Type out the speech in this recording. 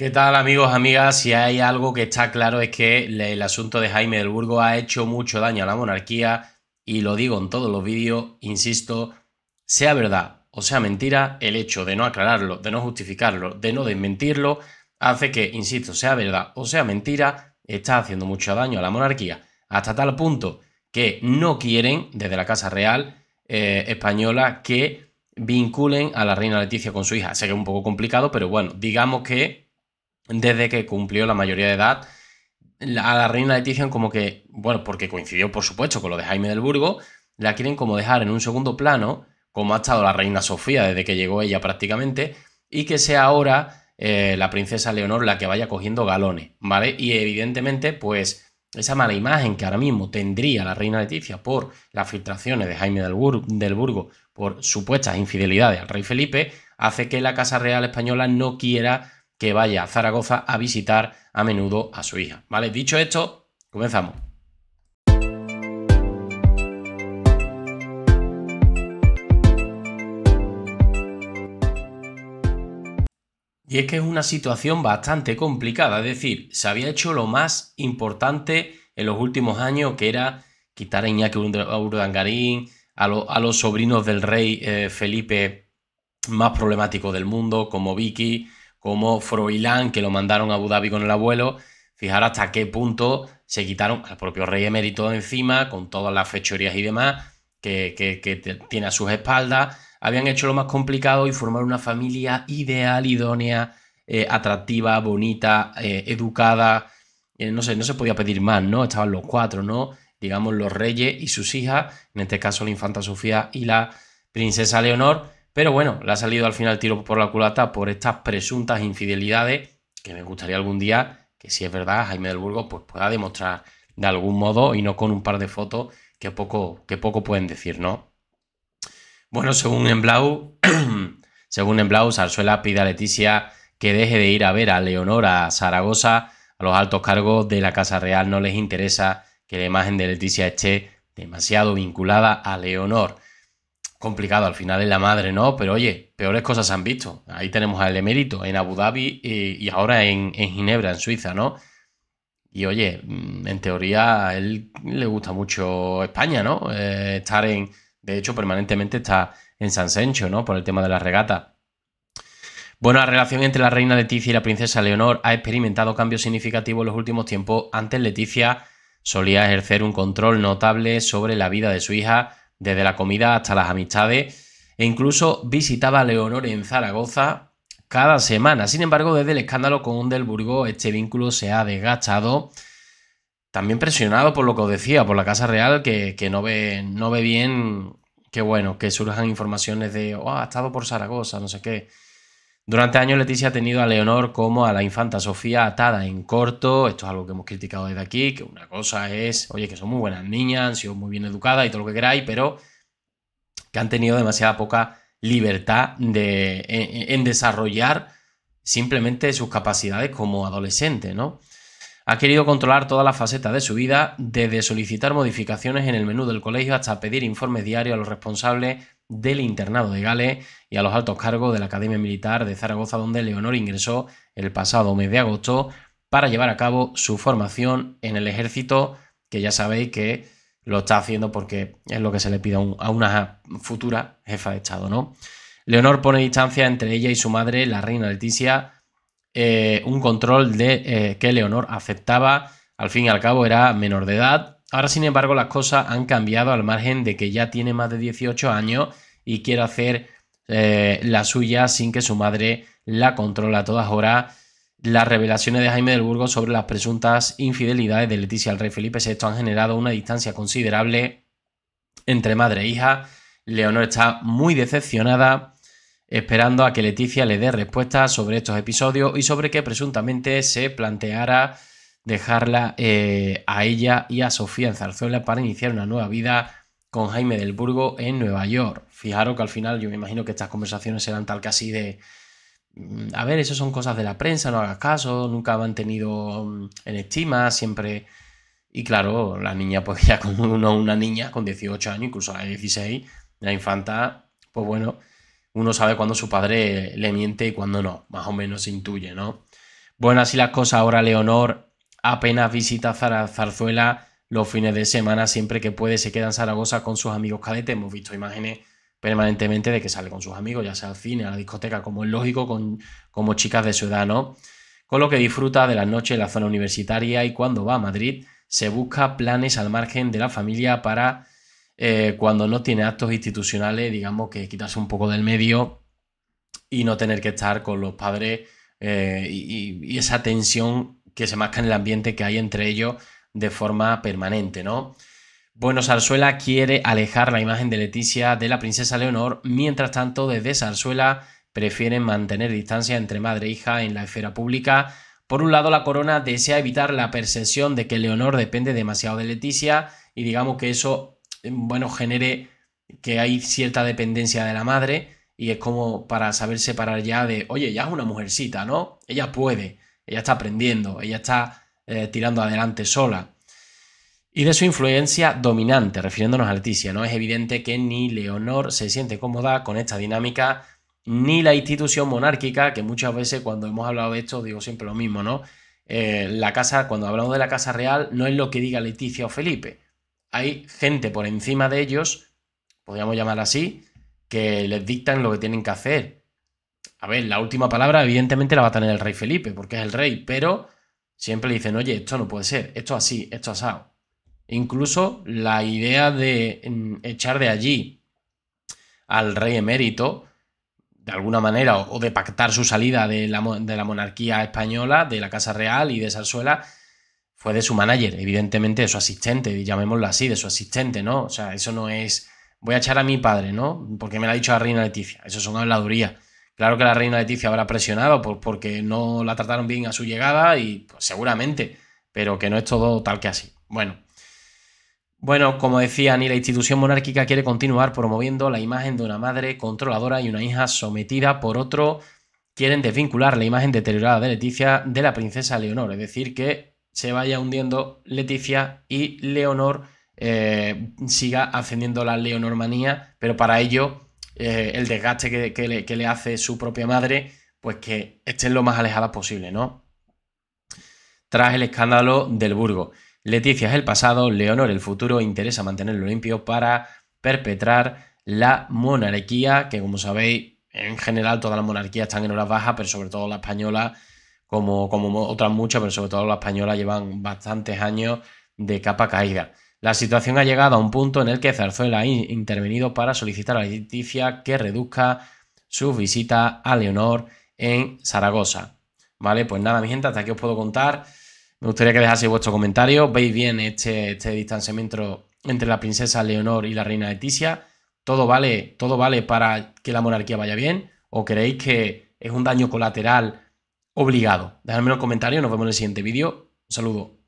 ¿Qué tal amigos, amigas? Si hay algo que está claro es que el asunto de Jaime del Burgo ha hecho mucho daño a la monarquía y lo digo en todos los vídeos, insisto, sea verdad o sea mentira, el hecho de no aclararlo, de no justificarlo, de no desmentirlo, hace que, insisto, sea verdad o sea mentira, está haciendo mucho daño a la monarquía, hasta tal punto que no quieren desde la Casa Real eh, española que vinculen a la reina Leticia con su hija. Sé que es un poco complicado, pero bueno, digamos que desde que cumplió la mayoría de edad. A la reina Leticia como que, bueno, porque coincidió por supuesto con lo de Jaime del Burgo, la quieren como dejar en un segundo plano, como ha estado la reina Sofía desde que llegó ella prácticamente, y que sea ahora eh, la princesa Leonor la que vaya cogiendo galones, ¿vale? Y evidentemente, pues esa mala imagen que ahora mismo tendría la reina Leticia por las filtraciones de Jaime del Burgo por supuestas infidelidades al rey Felipe, hace que la Casa Real Española no quiera que vaya a Zaragoza a visitar a menudo a su hija. ¿Vale? Dicho esto, comenzamos. Y es que es una situación bastante complicada, es decir, se había hecho lo más importante en los últimos años, que era quitar a Iñaki Urdangarín, a, a los sobrinos del rey eh, Felipe más problemático del mundo, como Vicky, como Froilán, que lo mandaron a Abu Dhabi con el abuelo. fijar hasta qué punto se quitaron al propio rey emérito de encima, con todas las fechorías y demás que, tiene a sus espaldas. Habían hecho lo más complicado y formar una familia ideal, idónea, eh, atractiva, bonita, eh, educada. Eh, no sé, no se podía pedir más, ¿no? Estaban los cuatro, ¿no? Digamos, los reyes y sus hijas, en este caso la infanta Sofía y la princesa Leonor pero bueno, le ha salido al final tiro por la culata por estas presuntas infidelidades que me gustaría algún día que si es verdad Jaime del Burgo pues pueda demostrar de algún modo y no con un par de fotos que poco, que poco pueden decir, ¿no? Bueno, según Emblau, según Emblau, Sarsuela pide a Leticia que deje de ir a ver a Leonor a Zaragoza. A los altos cargos de la Casa Real no les interesa que la imagen de Leticia esté demasiado vinculada a Leonor complicado, al final es la madre, ¿no? Pero oye, peores cosas se han visto. Ahí tenemos al emérito en Abu Dhabi y ahora en, Ginebra, en Suiza, ¿no? Y oye, mm, en teoría a él le gusta mucho España, ¿no? Eh, estar en, de hecho, permanentemente está en San Sencho, ¿no? Por el tema de la regata. Bueno, la relación entre la reina Leticia y la princesa Leonor ha experimentado cambios significativos en los últimos tiempos. Antes Leticia solía ejercer un control notable sobre la vida de su hija, desde la comida hasta las amistades, e incluso visitaba a Leonor en Zaragoza cada semana. Sin embargo, desde el escándalo con Hundelburgo, este vínculo se ha desgastado. También presionado por lo que os decía, por la Casa Real, que, que no, ve, no ve bien que, bueno, que surjan informaciones de, oh, ha estado por Zaragoza, no sé qué. Durante años Leticia ha tenido a Leonor como a la infanta Sofía atada en corto, esto es algo que hemos criticado desde aquí, que una cosa es, oye, que son muy buenas niñas, han sido muy bien educadas y todo lo que queráis, pero que han tenido demasiada poca libertad de, en, desarrollar simplemente sus capacidades como adolescente, ¿no? Ha querido controlar todas las facetas de su vida, desde solicitar modificaciones en el menú del colegio hasta pedir informes diarios a los responsables del internado de Gales y a los altos cargos de la Academia Militar de Zaragoza, donde Leonor ingresó el pasado mes de agosto para llevar a cabo su formación en el ejército, que ya sabéis que lo está haciendo porque es lo que se le pide a una futura jefa de Estado, ¿no? Leonor pone distancia entre ella y su madre, la reina Leticia, eh, un control de eh, que Leonor aceptaba, al fin y al cabo era menor de edad, Ahora, sin embargo, las cosas han cambiado al margen de que ya tiene más de 18 años y quiere hacer eh, la suya sin que su madre la controle a todas horas. Las revelaciones de Jaime del Burgo sobre las presuntas infidelidades de Leticia al rey Felipe VI han generado una distancia considerable entre madre e hija. Leonor está muy decepcionada, esperando a que Leticia le dé respuestas sobre estos episodios y sobre que presuntamente se planteara dejarla eh, a ella y a Sofía en Zarzuela para iniciar una nueva vida con Jaime del Burgo en Nueva York. Fijaros que al final yo me imagino que estas conversaciones eran tal que así de... Mm, a ver, eso son cosas de la prensa, no hagas caso, nunca me han tenido mm, en estima, siempre... Y claro, la niña, pues ya como una niña con 18 años, incluso a la de 16, la infanta, pues bueno, uno sabe cuándo su padre le miente y cuando no, más o menos se intuye, ¿no? Bueno, así las cosas ahora Leonor apenas visita Zarzuela los fines de semana, siempre que puede, se queda en Zaragoza con sus amigos cadetes. Hemos visto imágenes permanentemente de que sale con sus amigos, ya sea al cine, a la discoteca, como es lógico, con, como chicas de su edad, ¿no? Con lo que disfruta de las noches en la zona universitaria y cuando va a Madrid, se busca planes al margen de la familia para eh, cuando no tiene actos institucionales, digamos que quitarse un poco del medio y no tener que estar con los padres eh, y esa tensión que se marca en el ambiente que hay entre ellos de forma permanente, ¿no? Bueno, Zarzuela quiere alejar la imagen de Leticia de la princesa Leonor, mientras tanto desde Zarzuela prefieren mantener distancia entre madre e hija en la esfera pública. Por un lado, la corona desea evitar la percepción de que Leonor depende demasiado de Leticia y digamos que eso, eh, bueno, genere que hay cierta dependencia de la madre y es como para saber separar ya de, oye, ya es una mujercita, ¿no? Ella puede ella está aprendiendo, ella está eh, tirando adelante sola. Y de su influencia dominante, refiriéndonos a Leticia, ¿no? Es evidente que ni Leonor se siente cómoda con esta dinámica, ni la institución monárquica, que muchas veces cuando hemos hablado de esto digo siempre lo mismo, ¿no? Eh, la casa, cuando hablamos de la casa real, no es lo que diga Leticia o Felipe. Hay gente por encima de ellos, podríamos llamar así, que les dictan lo que tienen que hacer. A ver, la última palabra evidentemente la va a tener el rey Felipe, porque es el rey, pero siempre le dicen, oye, esto no puede ser, esto así, esto asado. incluso la idea de mm, echar de allí al rey emérito, de alguna manera, o de pactar su salida de la, monarquía española, de la Casa Real y de Salzuela fue de su manager, evidentemente de su asistente, llamémoslo así, de su asistente, ¿no? O sea, eso no es, voy a echar a mi padre, ¿no? Porque me lo ha dicho la reina Leticia, eso son habladurías Claro que la reina Leticia habrá presionado porque no la trataron bien a su llegada y pues, seguramente, pero que no es todo tal que así. Bueno. Bueno, como decía ni la institución monárquica quiere continuar promoviendo la imagen de una madre controladora y una hija sometida por otro. Quieren desvincular la imagen deteriorada de Leticia de la princesa Leonor, es decir, que se vaya hundiendo Leticia y Leonor eh, siga ascendiendo la leonormanía, pero para ello eh, el desgaste que, le, hace su propia madre, pues que estén lo más alejadas posible, ¿no? Tras el escándalo del Burgo. Leticia es el pasado, Leonor el futuro, interesa mantenerlo limpio para perpetrar la monarquía, que como sabéis, en general todas las monarquías están en horas bajas, pero sobre todo la española, como, como otras muchas, pero sobre todo la española llevan bastantes años de capa caída. La situación ha llegado a un punto en el que Zarzuela ha intervenido para solicitar a Leticia que reduzca su visita a Leonor en Zaragoza. Vale, pues nada, mi gente, hasta aquí os puedo contar. Me gustaría que dejaseis vuestro comentario. Veis bien este, este, distanciamiento entre la princesa Leonor y la reina Leticia. ¿Todo vale, ¿Todo vale para que la monarquía vaya bien? ¿O creéis que es un daño colateral obligado? Dejadme en los comentarios. Nos vemos en el siguiente vídeo. Un saludo.